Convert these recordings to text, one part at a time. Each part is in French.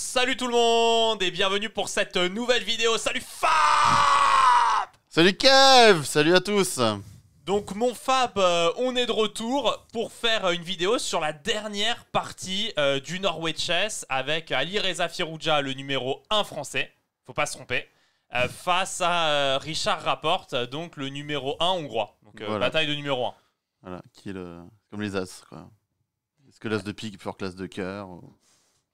Salut tout le monde et bienvenue pour cette nouvelle vidéo. Salut Fab Salut Kev Salut à tous donc mon Fab, euh, on est de retour pour faire euh, une vidéo sur la dernière partie euh, du Norway Chess avec Ali Reza Firouja, le numéro 1 français, faut pas se tromper, face à Richard Rapport, donc le numéro 1 hongrois. Donc bataille de numéro 1. Voilà, qui est comme les As quoi. Est-ce que l'As de pique peut classe que de cœur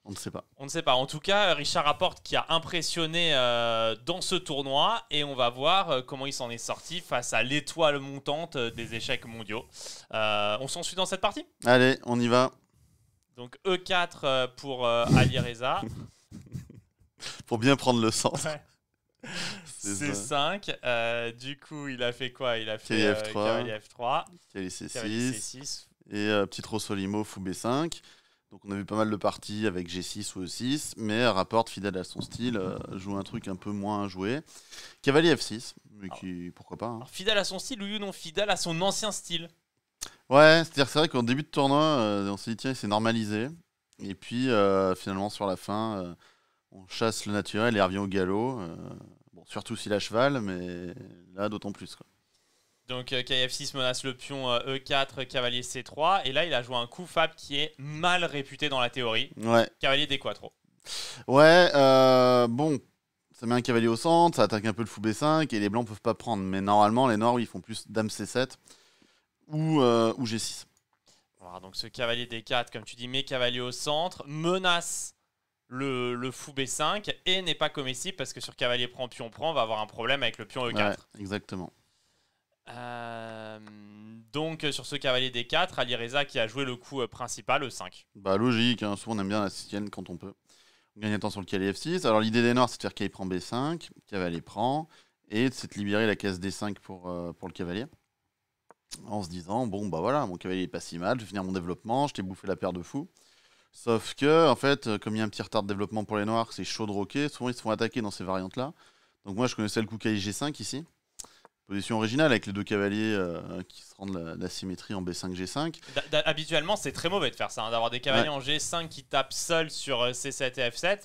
on ne sait pas. On ne sait pas. En tout cas, Richard rapporte qui a impressionné euh, dans ce tournoi et on va voir euh, comment il s'en est sorti face à l'étoile montante euh, des échecs mondiaux. on s'en suit dans cette partie Allez, on y va. Donc E4 pour Ali Reza. pour bien prendre le sens. C5. du coup, il a fait quoi Il a fait F3. Cavalier F3. C6. Et petit Rossolimo, fou B5. Donc on a vu pas mal de parties avec G6 ou E6, mais rapporte fidèle à son style, euh, joue un truc un peu moins joué. Cavalier F6, mais qui, pourquoi pas. Hein. fidèle à son style ou non fidèle à son ancien style Ouais, cest dire c'est vrai qu'en début de tournoi, euh, on s'est dit tiens, il normalisé. Et puis euh, finalement sur la fin, on chasse le naturel et revient au galop. bon, surtout s'il a cheval, mais là d'autant plus. Donc euh, KF6 menace le pion E4, euh, e cavalier C3. Et là, il a joué un coup fab qui est mal réputé dans la théorie. Ouais. Cavalier D4. Ouais, euh, bon, ça met un cavalier au centre, ça attaque un peu le fou B5 et les blancs peuvent pas prendre. Mais normalement, les noirs, ils font plus dame C7 ou, ou G6. donc ce cavalier D4, comme tu dis, met cavalier au centre, menace le, fou B5 et n'est pas comestible parce que sur cavalier prend pion prend, on va avoir un problème avec le pion E4. exactement. Euh, donc euh, sur ce cavalier d 4, Ali Reza qui a joué le coup euh, principal, le 5. Bah logique, hein. souvent on aime bien la 6e quand on peut. On gagne un temps sur le cavalier F6. Alors l'idée des Noirs c'est de faire cavalier prend B5, cavalier prend, et c'est de libérer la caisse D5 pour, pour le cavalier. En se disant, bon bah voilà, mon cavalier est pas si mal, je vais finir mon développement, je t'ai bouffé la paire de fous. Sauf que, en fait, comme il y a un petit retard de développement pour les noirs, c'est chaud de roquer, souvent ils se font attaquer dans ces variantes-là. Donc moi je connaissais le coup g 5 ici. Position originale avec les deux cavaliers euh, qui se rendent la, symétrie en B5-G5. Habituellement, c'est très mauvais de faire ça, hein, d'avoir des cavaliers en G5 qui tapent seuls sur euh, C7 et F7.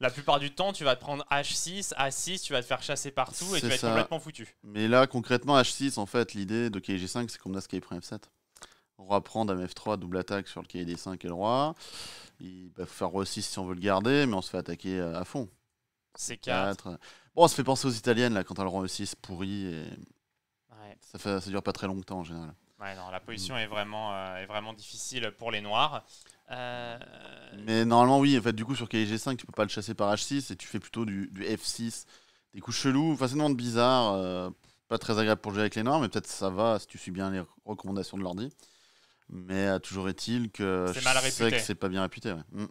La plupart du temps, tu vas te prendre H6, A6, tu vas te faire chasser partout et tu vas être complètement foutu. Mais là, concrètement, H6, en fait, l'idée de g 5 c'est qu'on a ce prend F7. Roi prend un F3, double attaque sur le cahier 5 et le roi. Il va bah, faire Roi 6 si on veut le garder, mais on se fait attaquer euh, à fond. C4. Bon, ça fait penser aux italiennes, là, quand elles un E6 pourri. Et... Ça, ne ça dure pas très longtemps en général. non, la position est, vraiment, euh, est vraiment difficile pour les noirs. Euh, mais normalement, oui, en fait, du coup, sur KG5, tu peux pas le chasser par H6 et tu fais plutôt du, F6. Des coups chelous, enfin, c'est bizarre. Euh, pas très agréable pour jouer avec les noirs, mais peut-être ça va si tu suis bien les recommandations de l'ordi. Mais toujours est-il que. C'est mal réputé. C'est pas bien réputé, mm.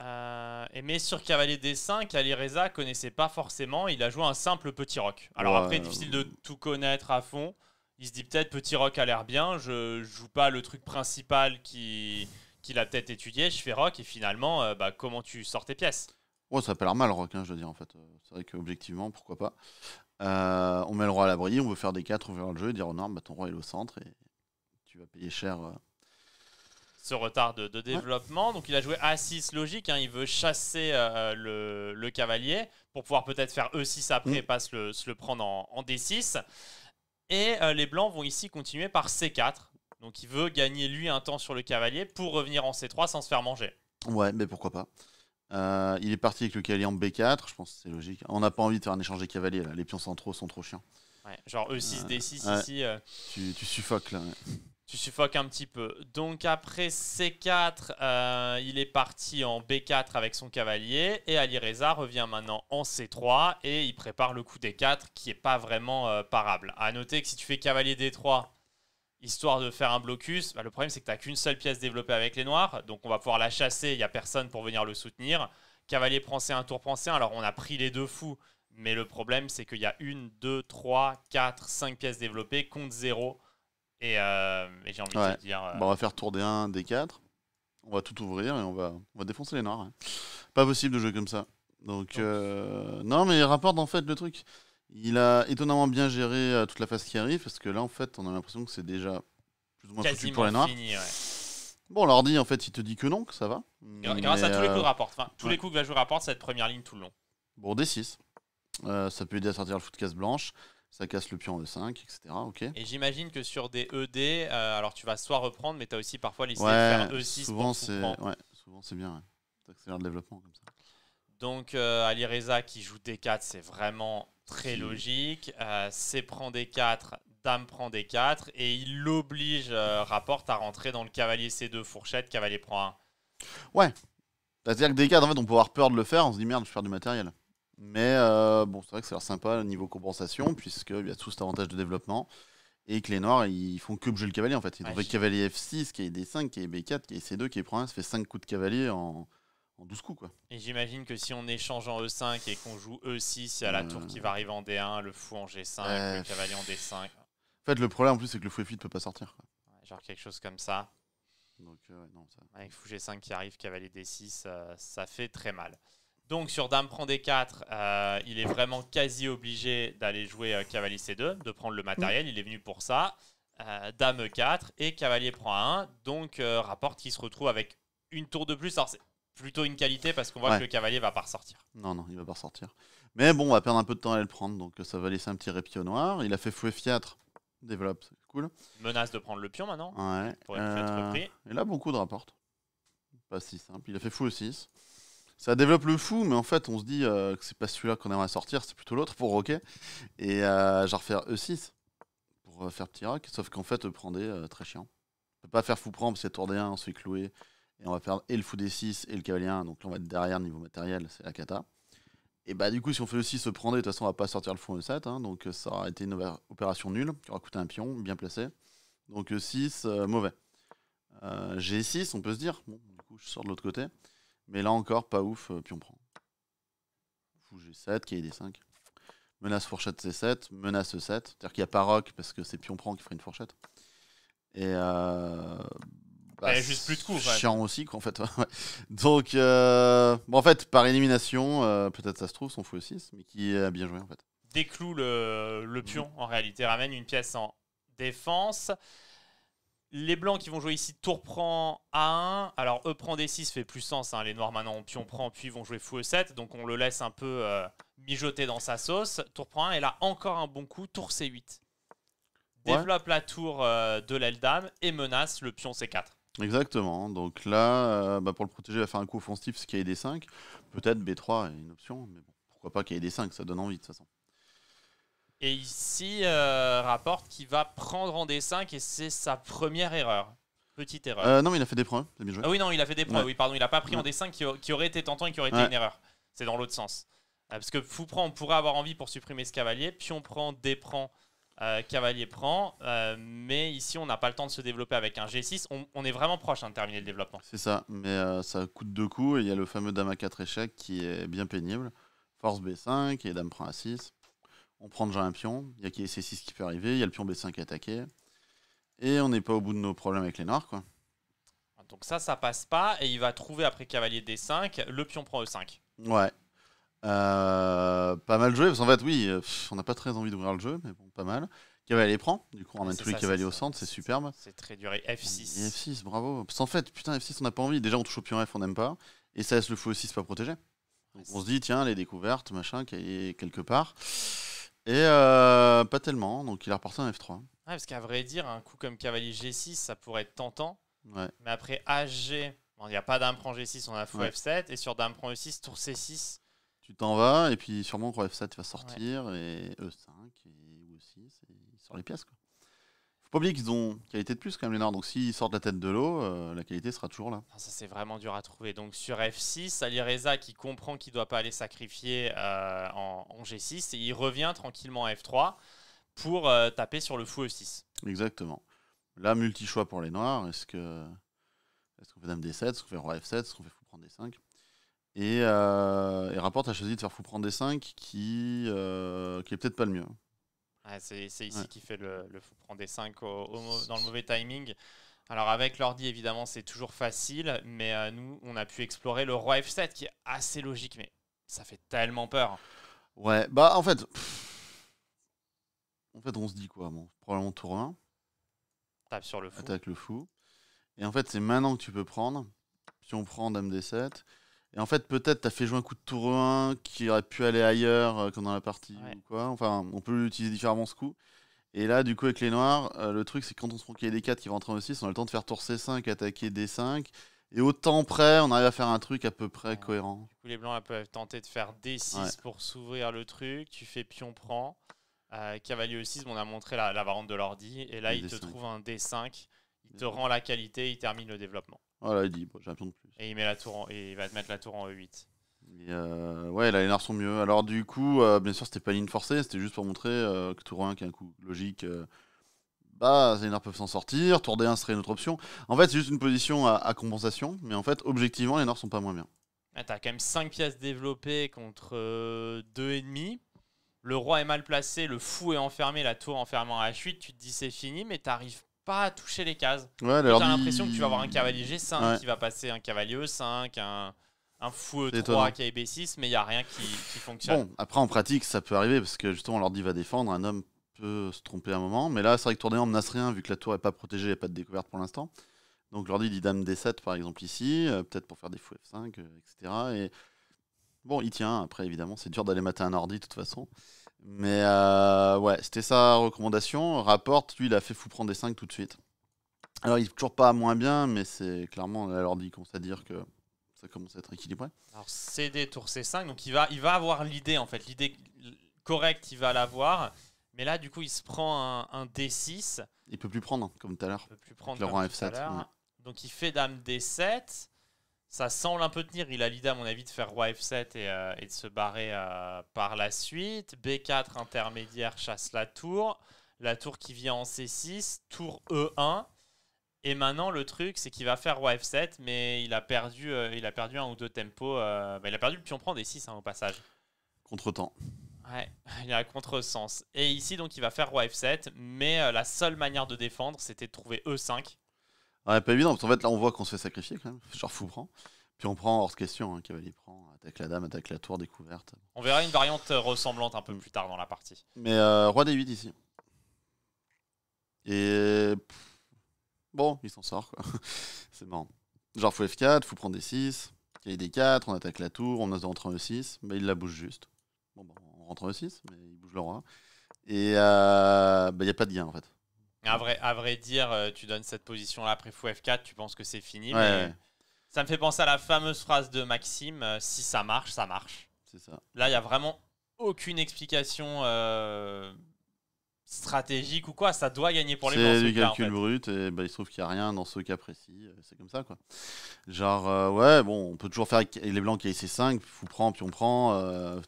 Euh, et mais sur Cavalier des 5, Ali Reza connaissait pas forcément. Il a joué un simple petit rock. Alors après, difficile de tout connaître à fond. Il se dit peut-être petit rock a l'air bien. Je joue pas le truc principal qui qu'il a peut-être étudié. Je fais rock et finalement, euh, bah, comment tu sors tes pièces Ouais, ça peut l'air mal rock, hein, je veux dire en fait. Euh, c'est vrai qu'objectivement, pourquoi pas. on met le roi à l'abri, on veut faire des 4, on le jeu et dire oh non, bah, ton roi est au centre et tu vas payer cher ce retard de, développement. Donc il a joué A6 logique, hein. il veut chasser euh, euh, le, cavalier pour pouvoir peut-être faire E6 après mm. pas se le, prendre en, D6. Et euh, les blancs vont ici continuer par C4. Donc il veut gagner lui un temps sur le cavalier pour revenir en C3 sans se faire manger. Ouais, mais pourquoi pas. il est parti avec le cavalier en B4, je pense c'est logique. On n'a pas envie de faire un échange des cavaliers, là. les pions centraux sont trop chiants. Ouais, genre E6, D6 ici. Tu, tu, suffoques là. Tu suffoques un petit peu. Donc après C4, euh, il est parti en B4 avec son cavalier. Et Ali Reza revient maintenant en C3 et il prépare le coup D4 qui n'est pas vraiment euh, parable. A noter que si tu fais cavalier D3, histoire de faire un blocus, bah, le problème c'est que tu n'as qu'une seule pièce développée avec les noirs. Donc on va pouvoir la chasser, il n'y a personne pour venir le soutenir. Cavalier prend C1, tour prend C1. Alors on a pris les deux fous. Mais le problème c'est qu'il y a une, deux, trois, quatre, cinq pièces développées contre 0 euh, et, j'ai envie de euh, bah, on va faire tour des 1, des 4. On va tout ouvrir et on va, on va défoncer les noirs. Hein. Pas possible de jouer comme ça. Donc, non, euh, mais il rapporte en fait le truc. Il a étonnamment bien géré toute la phase qui arrive parce que là, en fait, on a l'impression que c'est déjà plus ou moins foutu pour les noirs. Fini, ouais. Bon, l'ordi, en fait, il te dit que non, que ça va. Grâce à tous les coups de rapport. tous les coups que va jouer rapport, cette première ligne tout le long. Bon, D6. ça peut aider à sortir le foot casse blanche ça casse le pion de E5, etc. Et j'imagine que sur des ED, euh, alors tu vas soit reprendre, mais tu as aussi parfois l'idée de faire E6 souvent c'est, ouais, c'est bien, ouais. le développement comme ça. Donc euh, Ali Reza qui joue D4, c'est vraiment très logique. Euh, C prend D4, Dame prend D4, et il oblige Rapport à rentrer dans le cavalier C2 fourchette, cavalier prend 1. Ouais, bah, c'est-à-dire que D4, en fait, on peut avoir peur de le faire, on se dit merde, je perds du matériel. Mais euh, bon, c'est vrai que c'est sympa au niveau compensation, puisqu'il y a tout cet avantage de développement. Et que les Noirs, ils font que bouger le cavalier en fait. Ils ont fait cavalier F6, qui est D5, qui est B4, qui est C2, qui est pro Ça fait 5 coups de cavalier en, 12 coups. Quoi. Et j'imagine que si on échange en E5 et qu'on joue E6, il y a la tour qui va arriver en D1, le fou en G5, le cavalier en D5. En fait, le problème en plus, c'est que le fou F8 peut pas sortir. genre quelque chose comme ça. Euh, ça... Avec fou G5 qui arrive, cavalier D6, euh, ça fait très mal. Donc sur Dame prend d 4, euh, il est vraiment quasi obligé d'aller jouer euh, Cavalier C2, de prendre le matériel, il est venu pour ça. Euh, dame dame 4 et Cavalier prend 1, donc rapporte qui se retrouve avec une tour de plus. Alors c'est plutôt une qualité parce qu'on voit que le Cavalier va pas ressortir. Non, non, il va pas ressortir. Mais bon, on va perdre un peu de temps à le prendre, donc ça va laisser un petit répit noir. Il a fait fouet fiatre, développe, cool. Menace de prendre le pion maintenant. Ouais. Pour être Et là, beaucoup de rapporte. Pas si simple. Il a fait fou 6 ça développe le fou, mais en fait, on se dit euh, que c'est pas celui-là qu'on aimerait sortir, c'est plutôt l'autre pour roquer Et euh, j'ai refaire E6 pour euh, faire petit rock, sauf qu'en fait, est euh, très chiant. On peut pas faire fou prendre, parce tour d 1, on se fait clouer, et on va perdre et le fou des 6 et le cavalier 1, donc là, on va être derrière niveau matériel, c'est la cata. Et bah, du coup, si on fait E6, se prendre, de toute façon, on va pas sortir le fou E7, hein. donc ça aura été une opération nulle, qui aura coûté un pion, bien placé. Donc E6, mauvais. G6, on peut se dire, bon, du coup, je sors de l'autre côté. Mais là encore, pas ouf, euh, pion prend. Fou G7, cahier des 5. Menace fourchette C7, menace E7. C'est-à-dire qu'il n'y a pas rock parce que c'est pion prend qui ferait une fourchette. Et. Euh, bah, juste plus de coups. Chiant aussi, quoi, en fait. Donc, euh, bon, en fait, par élimination, euh, peut-être ça se trouve, son fou 6, e mais qui a bien joué, en fait. Décloue le, le pion, mm-hmm. en réalité, ramène une pièce en défense. Les blancs qui vont jouer ici, tour prend A1. Alors, E prend D6 fait plus sens. Hein. Les noirs maintenant ont pion prend, puis vont jouer fou E7. Donc, on le laisse un peu euh, mijoter dans sa sauce. Tour prend 1. Et là, encore un bon coup. Tour C8. Développe la tour euh, de l'aile dame et menace le pion C4. Exactement. Donc là, euh, bah, pour le protéger, il va faire un coup offensif, ce qui est D5. Peut-être B3 est une option, mais pourquoi pas qu'il ait D5, ça donne envie de toute façon. Et ici, euh, rapporte qu'il va prendre en D5 et c'est sa première erreur. Petite erreur. Euh, non, il a fait des points. Bien joué. Ah oui, non, il a fait des points. Oui, pardon, il a pas pris en D5 qui, aurait été tentant et qui aurait été une erreur. C'est dans l'autre sens. Euh, parce que fou prend, on pourrait avoir envie pour supprimer ce cavalier. Pion prend, D prend, cavalier prend. mais ici, on n'a pas le temps de se développer avec un G6. On, est vraiment proche hein, de terminer le développement. C'est ça, mais ça coûte deux coups. Et il y a le fameux Dame à 4 échecs qui est bien pénible. Force B5 et Dame prend A6 on prend déjà un pion, il y a qui c 6 qui peut arriver, il y a le pion B5 qui est attaqué, et on n'est pas au bout de nos problèmes avec les noirs, quoi. Donc ça, ça passe pas, et il va trouver après cavalier D5, le pion prend E5. Ouais. Euh, pas mal joué, parce qu'en fait, oui, on n'a pas très envie d'ouvrir le jeu, mais bon, pas mal. Cavalier prend, du coup on ramène tous les cavaliers au centre, c'est superbe. C'est très duré, F6. F6, bravo. Parce qu'en fait, putain, F6, on n'a pas envie. Déjà, on touche au pion F, on n'aime pas. Et ça laisse le fou 6 pas protégé. on se dit, tiens, les découvertes, machin, y est quelque part. Et euh, pas tellement, donc il a reporté un F3. Ouais, parce qu'à vrai dire, un coup comme cavalier G6, ça pourrait être tentant. Mais après HG, il n'y a pas d'un prend G6, on a fou F7. Et sur d'un prend E6, tour C6. Tu t'en vas, et puis sûrement gros F7 va sortir, et E5, et ou E6, et il les pièces. Quoi. Faut pas oublier qu'ils ont qualité de plus quand même les noirs, donc s'ils sortent la tête de l'eau, euh, la qualité sera toujours là. Ah, ça c'est vraiment dur à trouver. Donc sur F6, Ali Reza qui comprend qu'il ne doit pas aller sacrifier euh, en, G6 et il revient tranquillement à F3 pour euh, taper sur le fou E6. Exactement. Là, multi-choix pour les Noirs. Est-ce que qu'on fait Dame D7, est-ce qu'on fait Roi F7, est-ce qu'on fait fou prendre D5 et, et, Rapport a choisi de faire fou prendre D5 qui, qui est peut-être pas le mieux c'est ici qui qu'il fait le, fou. Prend des 5 dans le mauvais timing. Alors avec l'ordi, évidemment, c'est toujours facile, mais euh, nous, on a pu explorer le roi F7 qui est assez logique, mais ça fait tellement peur. Ouais, bah en fait, en fait, on se dit quoi bon, Probablement tour 1. Tape sur le fou. Attaque le fou. Et en fait, c'est maintenant que tu peux prendre. Si on prend Dame D7, et en fait, peut-être t'as fait jouer un coup de tour 1 qui aurait pu aller ailleurs euh, quand dans la partie ou quoi. Enfin, on peut l'utiliser différemment ce coup. Et là, du coup, avec les noirs, euh, le truc c'est quand on se prend qu'il y a des 4 qui vont entrer en 6, on a le temps de faire tour C5, attaquer D5. Et au temps près, on arrive à faire un truc à peu près cohérent. Du coup, les blancs peuvent tenter de faire D6 pour s'ouvrir le truc. Tu fais pion prend. Euh, Cavalier 6, on a montré la, variante de l'ordi. Et là, il te trouve un D5. Il te rend la qualité, il termine le développement. Voilà, oh, il dit, j'ai un de plus. Et il, met la tour et il va te mettre la tour en E8. Euh, ouais, là, les nards sont mieux. Alors, du coup, euh, bien sûr, c'était pas une ligne forcée, c'était juste pour montrer euh, que tour 1, qui est un coup logique, bah, les nards peuvent s'en sortir. Tour D1 serait une autre option. En fait, c'est juste une position à, compensation, mais en fait, objectivement, les nards sont pas moins bien. Ah, t'as quand même 5 pièces développées contre demi Le roi est mal placé, le fou est enfermé, la tour enfermée en H8. Tu te dis c'est fini, mais t'arrives pas à toucher les cases. Ouais, alors... l'impression que tu vas avoir un cavalier G5 qui va passer un cavalier E5, un, fou E3 e qui e B6, mais il n'y a rien qui, fonctionne. Bon, après en pratique, ça peut arriver parce que justement, l'ordi va défendre, un homme peut se tromper un moment, mais là, c'est vrai que tour on menace rien vu que la tour est pas protégée, il a pas de découverte pour l'instant. Donc l'ordi dit dame D7 par exemple ici, euh, peut-être pour faire des fous F5, euh, etc. Et bon, il tient, après évidemment, c'est dur d'aller mater un ordi de toute façon. Mais euh, ouais, c'était sa recommandation. Rapporte, lui, il a fait fou prendre des 5 tout de suite. Alors, il est toujours pas moins bien, mais c'est clairement, leur dit qu'on à dire que ça commence à être équilibré. Alors, CD tour C5, donc il va, il va avoir l'idée, en fait. L'idée correcte, il va l'avoir. Mais là, du coup, il se prend un, D6. Il peut plus prendre, comme tout à l'heure. Il peut plus prendre, comme F7. Donc, il fait Dame D7 ça semble un peu tenir. Il a l'idée, à mon avis, de faire roi 7 euh, et, de se barrer euh, par la suite. B4 intermédiaire chasse la tour. La tour qui vient en C6. Tour E1. Et maintenant, le truc, c'est qu'il va faire roi 7 mais il a perdu, euh, il a perdu un ou deux tempos. Bah, il a perdu le pion prend des 6 hein, au passage. Contre-temps. Ouais, il a contre sens. Et ici, donc, il va faire roi 7 mais la seule manière de défendre, c'était de trouver E5 Ouais, ah, pas évident, parce qu'en fait, là, on voit qu'on se fait sacrifier quand même. Genre, fou prend. Puis on prend hors question, hein, Cavalier prend, attaque la dame, attaque la tour, découverte. On verra une variante euh, ressemblante un peu plus tard dans la partie. Mais euh, Roi D8 ici. Et. bon, il s'en sort, quoi. C'est marrant. Genre, fou F4, fou prend D6, il y D4, on attaque la tour, on rentrer un E6, mais il la bouge juste. Bon, bah, on rentre un E6, mais il bouge le roi. Et euh, bah, il n'y a pas de gain, en fait. À vrai, à vrai dire, euh, tu donnes cette position-là après fou F4, tu penses que c'est fini. mais Ça me fait penser à la fameuse phrase de Maxime euh, si ça marche, ça marche. C'est ça. Là, il n'y a vraiment aucune explication euh, stratégique ou quoi. Ça doit gagner pour les Blancs. C'est du calcul brut et bah, il se trouve qu'il n'y a rien dans ce cas précis. C'est comme ça, quoi. Genre, ouais, bon, on peut toujours faire les Blancs qui C5, fou prend, puis on prend,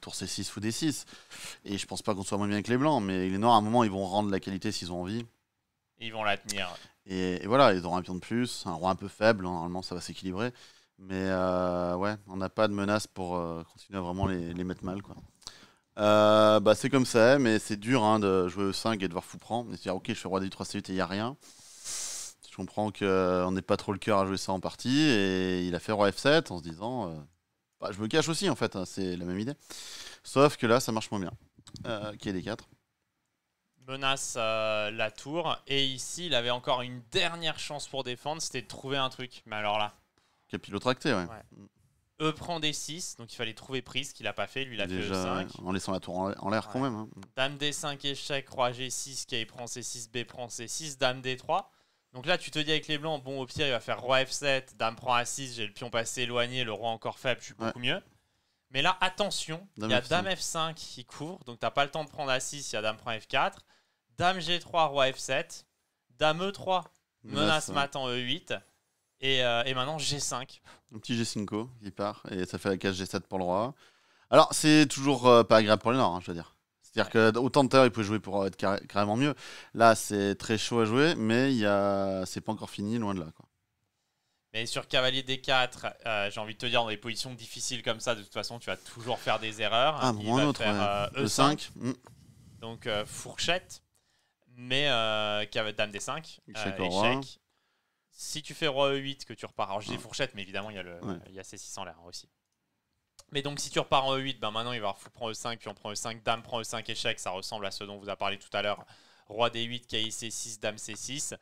tour C6, fou D6. Et je pense pas qu'on soit moins bien que les Blancs, mais les Noirs, à un moment, ils vont rendre la qualité s'ils ont envie. Ils vont la tenir. Et, voilà, ils auront un pion de plus, un roi un peu faible, hein, normalement ça va s'équilibrer. Mais euh, ouais, on n'a pas de menace pour euh, continuer à vraiment les, mettre mal. Quoi. Euh, bah, c'est comme ça, mais c'est dur hein, de jouer e 5 et de voir prendre Et à dire, ok, je suis roi des 3 c 8 et il n'y a rien. Je comprends qu'on n'ait pas trop le cœur à jouer ça en partie. Et il a fait roi F7 en se disant, bah, je me cache aussi en fait, hein, c'est la même idée. Sauf que là, ça marche moins bien. Euh, qui est des 4 menace la tour. Et ici, il avait encore une dernière chance pour défendre, c'était de trouver un truc. Mais alors là. Capilo ouais. ouais. E prend des 6, donc il fallait trouver prise, qu'il n'a pas fait. Lui, il a fait E5. en laissant la tour en l'air quand même. Hein. Dame D5, échec, roi G6, K prend C6, B prend C6, Dame D3. Donc là, tu te dis avec les blancs, bon, au pire, il va faire roi F7, dame prend A6, j'ai le pion passé éloigné, le roi encore faible, je suis beaucoup mieux. Mais là, attention, il y a dame F5 qui court, donc t'as pas le temps de prendre A6, il y a dame prend F4. Dame G3, Roi F7, Dame E3, menace mat en E8, et, maintenant G5. Un petit G5 qui part, et ça fait la case G7 pour le Roi. Alors, c'est toujours euh, pas agréable pour le Nord, hein, je veux dire. C'est-à-dire que de il peut jouer pour euh, être carrément mieux. Là, c'est très chaud à jouer, mais il a... c'est pas encore fini, loin de là. Quoi. Mais sur cavalier D4, euh, j'ai envie de te dire, dans des positions difficiles comme ça, de toute façon, tu vas toujours faire des erreurs. Ah, il E5. E hmm. Donc, fourchette mais euh, qui avait Dame des 5, échec, euh, Si tu fais Roi e 8 que tu repars. Alors je dis fourchette, mais évidemment, il y a, le, y a C6 en l'air aussi. Mais donc, si tu repars en E8, ben maintenant il va prendre E5, puis on prend E5, Dame prend E5, échec, ça ressemble à ce dont vous a parlé tout à l'heure. Roi D8, kic C6, Dame C6.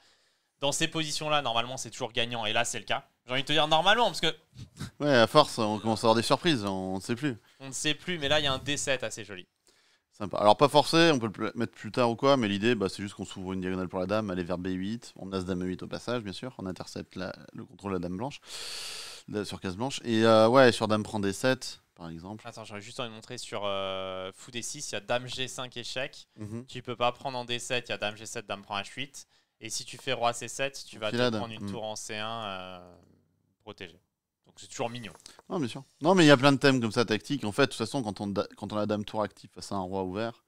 Dans ces positions-là, normalement, c'est toujours gagnant, et là, c'est le cas. J'ai envie de te dire normalement, parce que. Ouais, à force, on commence à avoir des surprises, on ne sait plus. On ne sait plus, mais là, il y a un D7 assez joli. Alors pas forcé, on peut le mettre plus tard ou quoi, mais l'idée bah, c'est juste qu'on s'ouvre une diagonale pour la dame, aller vers B8, on nasse dame 8 au passage bien sûr, on intercepte le contrôle de la dame blanche, sur case blanche, et euh, ouais sur dame prend D7 par exemple. Attends, j'aurais juste envie de montrer sur euh, fou D6, il y a dame G5 échec, mhm. tu peux pas prendre en D7, il y a dame G7, dame prend H8, et si tu fais roi C7, tu vas te prendre une mhm. tour en C1 euh, protégée c'est toujours mignon. Non, bien sûr. Non, mais il y a plein de thèmes comme ça tactiques. En fait, de toute façon, quand on, quand on a dame tour active face à un roi ouvert,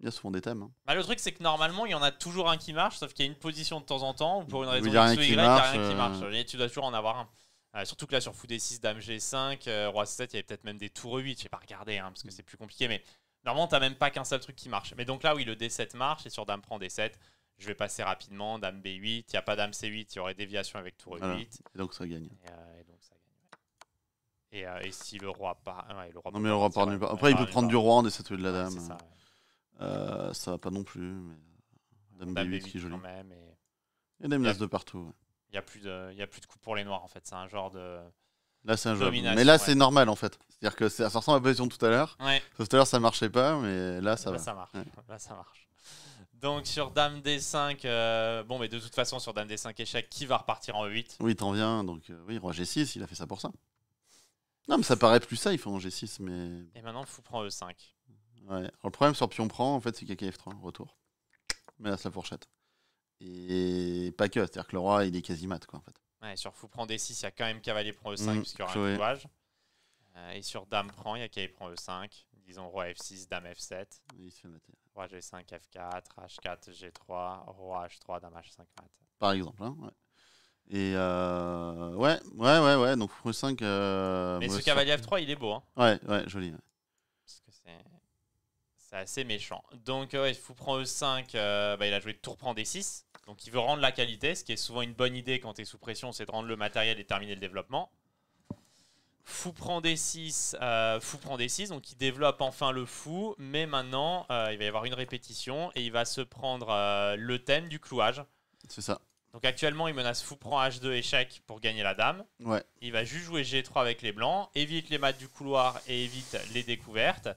il y a souvent des thèmes. Hein. Bah, le truc, c'est que normalement, il y en a toujours un qui marche, sauf qu'il y a une position de temps en temps, ou pour une raison il n'y a rien, qui, y, euh. marche, tu dois toujours en avoir un. Euh, surtout que là, sur Fou D6, Dame G5, euh, roi c 7, il y avait peut-être même des tours 8, je vais pas regarder hein, parce que mm. c'est plus compliqué, mais normalement, n'as même pas qu'un seul truc qui marche. Mais donc là, oui, le D7 marche, et sur Dame prend D7, je vais passer rapidement, Dame B8, il n'y a pas Dame C8, il y aurait déviation avec tour 8. Et donc ça gagne. Et, donc ça euh, et, si le roi part. Hein, le roi non, mais le roi part nulle euh, Après, il peut prendre du roi en déstatuer de la dame. Euh, ça, va pas non plus. Dame, 8 qui est et... Il y a des menaces de partout. Il n'y a, plus de... Y a plus de coups pour les noirs en fait. C'est un genre de. Là, c'est un Mais là, c'est normal en fait. C'est-à-dire que ça ressemble à la position tout à l'heure. tout à l'heure, ça marchait pas, mais là, ça va. Ça marche. Là, ça marche. Donc sur Dame D5, bon, mais de toute façon, sur Dame D5 échec, qui va repartir en 8 Oui, t'en viens. Donc, oui, Roi G6, il a fait ça pour ça. Non, mais ça paraît plus safe hein, en G6, mais. Et maintenant, fou prend E5. Ouais. le problème sur pion prend, en fait, c'est qu'il a kf 3 retour. Mais là, c'est la fourchette. Et pas que, c'est-à-dire que le roi, il est quasi mat, quoi, en fait. Ouais, sur fou prend D6, il y a quand même cavalier prend E5, mm, puisqu'il y aura un jouage. Euh, et sur dame prend, il y a cavalier prend E5. Disons roi F6, dame F7. Roi G5, F4, H4, G3, roi H3, dame H5, mat. Par exemple, hein, et euh, ouais, ouais, ouais, ouais, donc e euh, 5. mais ce cavalier F3, il est beau. Hein. Ouais, ouais, joli. Parce que c'est assez méchant. Donc, euh, ouais, prend E5, bah, il a joué tour prend D6. Donc, il veut rendre la qualité, ce qui est souvent une bonne idée quand tu es sous pression, c'est de rendre le matériel et terminer le développement. Fou prend D6, fou prend D6, donc il développe enfin le fou, mais maintenant il va y avoir une répétition et il va se prendre le thème du clouage. C'est ça. Donc actuellement, il menace fou prend H2 échec pour gagner la dame. Il va juste jouer G3 avec les blancs, évite les maths du couloir et évite les découvertes.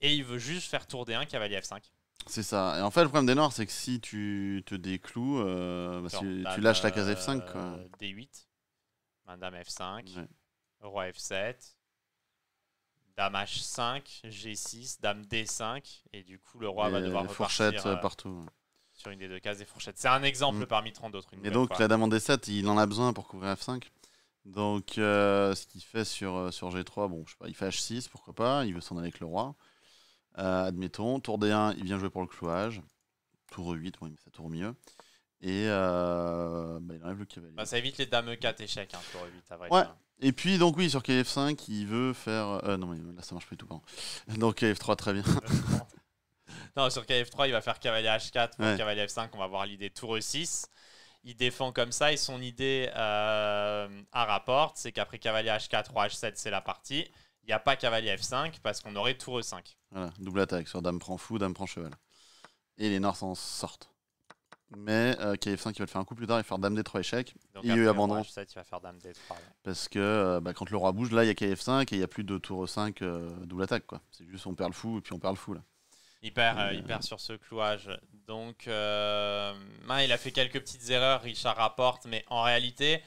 Et il veut juste faire tour D1, cavalier F5. C'est ça. Et en fait, le problème des noirs, c'est que si tu te décloues, euh, bah, tu lâches la case euh, F5. D8, dame F5, roi F7, dame H5, G6, dame D5. Et du coup, le roi va devoir fourchette euh, partout sur une des deux cases des fourchettes. C'est un exemple mm. parmi 30 d'autres. Et donc, la dame en D7, il en a besoin pour couvrir F5. Donc, euh, ce qu'il fait sur, euh, sur G3, bon, je sais pas, il fait H6, pourquoi pas, il veut s'en aller avec le roi. Euh, admettons, tour D1, il vient jouer pour le clouage. Tour E8, bon, il met sa mieux. Et bah, il enlève le cavalier. Bah, ça évite les dames 4 échecs, hein, tour E8, à vrai ouais. Hein. Et puis, donc, oui, sur KF5, il veut faire. non, mais là, ça marche pas du tout, Donc, KF3, très bien. non, sur KF3, il va faire cavalier H4, ouais. cavalier F5, on va voir l'idée tour E6. Il défend comme ça, et son idée euh, à rapport, c'est qu'après cavalier H4, roi H7, c'est la partie. Il n'y a pas cavalier F5 parce qu'on aurait tour E5. Voilà, double attaque sur dame prend fou, dame prend cheval. Et les noirs s'en sortent. Mais euh, KF5 il va le faire un coup plus tard, il va faire Dame D3 échec. Donc 7 il va faire Dame D3. Parce que euh, bah, quand le roi bouge, là il y a KF5 et il n'y a plus de tour e 5 double attaque. C'est juste on perd le fou et puis on perd le fou là hyper euh, sur ce clouage. Donc, euh, il a fait quelques petites erreurs, Richard rapporte, mais en réalité,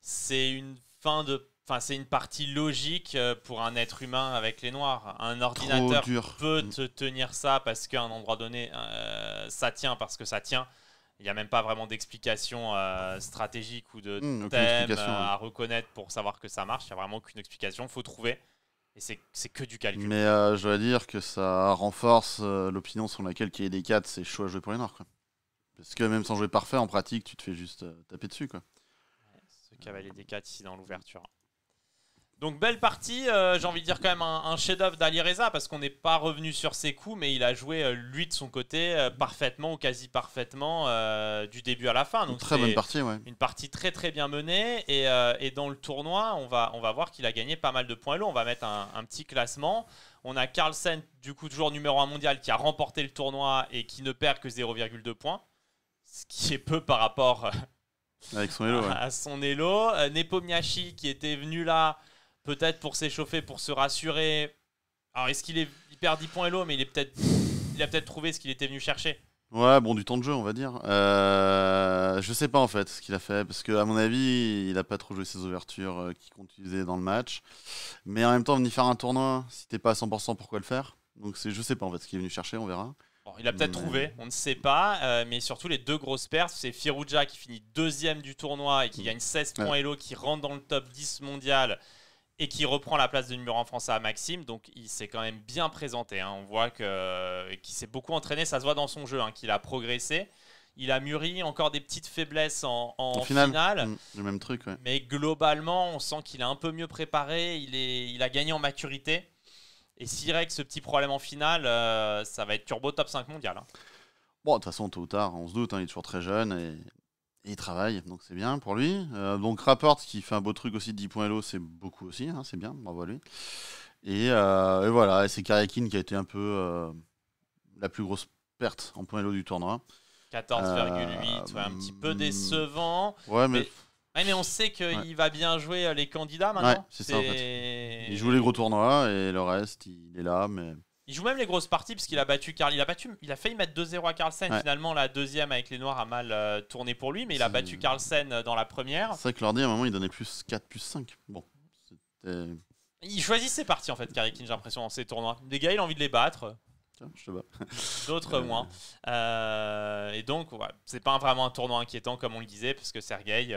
c'est une fin de. Enfin, c'est une partie logique euh, pour un être humain avec les noirs. Un ordinateur peut mm. te tenir ça parce qu'à un endroit donné, ça tient parce que ça tient. Il n'y a même pas vraiment d'explication stratégique ou de mm, thème à reconnaître pour savoir que ça marche. Il n'y a vraiment aucune explication. Il faut trouver. Et c'est que du calcul. Mais euh, je dois dire que ça renforce euh, l'opinion sur laquelle qui des 4, c'est chaud à jouer pour les Noirs. Quoi. Parce que même sans jouer parfait, en pratique, tu te fais juste euh, taper dessus. Quoi. ce cavalier des 4 ici dans l'ouverture. Donc belle partie, euh, j'ai envie de dire quand même un, chef-d'œuvre d'Ali Reza parce qu'on n'est pas revenu sur ses coups, mais il a joué euh, lui de son côté euh, parfaitement ou quasi parfaitement du début à la fin. Donc une très bonne partie, Une partie très très bien menée et, dans le tournoi, on va on va voir qu'il a gagné pas mal de points On va mettre un, petit classement. On a Carlsen du coup toujours numéro 1 mondial qui a remporté le tournoi et qui ne perd que 0,2 points, ce qui est peu par rapport. à son Elo. À son Elo. qui était venu là peut-être pour s'échauffer, pour se rassurer. Alors, est-ce qu'il est, hyper 10 points Hello, mais il est peut-être, il a peut-être trouvé ce qu'il était venu chercher. Ouais, bon, du temps de jeu, on va dire. Euh, je sais pas en fait ce qu'il a fait, parce que à mon avis, il a pas trop joué ses ouvertures euh, qui comptent dans le match. Mais en même temps, venir faire un tournoi, si t'es pas à 100%, pourquoi le faire Donc c'est, je sais pas en fait ce qu'il est venu chercher, on verra. il a peut-être trouvé, on ne sait pas, euh, mais surtout les deux grosses pertes, c'est Firouja qui finit deuxième du tournoi et qui mm. gagne 16 points Hello, qui rentre dans le top 10 mondial et qui reprend la place de numéro 1 français à Maxime. Donc il s'est quand même bien présenté. Hein. On voit que, qu'il s'est beaucoup entraîné, ça se voit dans son jeu, hein, qu'il a progressé. Il a mûri encore des petites faiblesses en, finale. Mm, le même truc. Mais globalement, on sent qu'il a un peu mieux préparé. Il, est, il a gagné en maturité. Et s'il règle ce petit problème en finale, euh, ça va être turbo top 5 mondial. Hein. Bon, de toute façon, tôt ou tard, on se doute, il est toujours très jeune. Et il travaille, donc c'est bien pour lui. Euh, donc Rapport, qui fait un beau truc aussi de Hello, c'est beaucoup aussi, hein, c'est bien, bravo à lui. Et, euh, voilà, c'est Karyakin qui a été un peu euh, la plus grosse perte en point l'eau du tournoi. 14,8, un petit peu décevant. Ouais, mais. mais... on sait qu'il va bien jouer les candidats maintenant. c'est ça en Il joue les gros tournois et le reste, il est là, mais. Il joue même les grosses parties parce qu'il a battu Carl. Il a battu, il a failli mettre 2-0 à Carlsen. Finalement, la deuxième avec les Noirs a mal euh, tourné pour lui, mais il a battu Carlsen euh, dans la première. C'est vrai que l'ordi à un moment il donnait plus 4, plus 5. Bon, Il choisit ses parties en fait, Karikin, j'ai l'impression, dans ces tournois. Les gars, il a envie de les battre. je te bats. D'autres moins. Euh, et donc, ouais, c'est pas vraiment un tournoi inquiétant comme on le disait, parce que Sergei,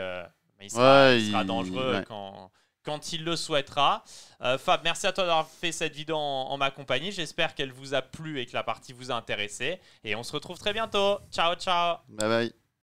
il, sera, dangereux quand quand il le souhaitera. Euh, Fab, merci à toi d'avoir fait cette vidéo en ma compagnie. J'espère qu'elle vous a plu et que la partie vous a intéressé. Et on se retrouve très bientôt. Ciao, ciao. Bye bye.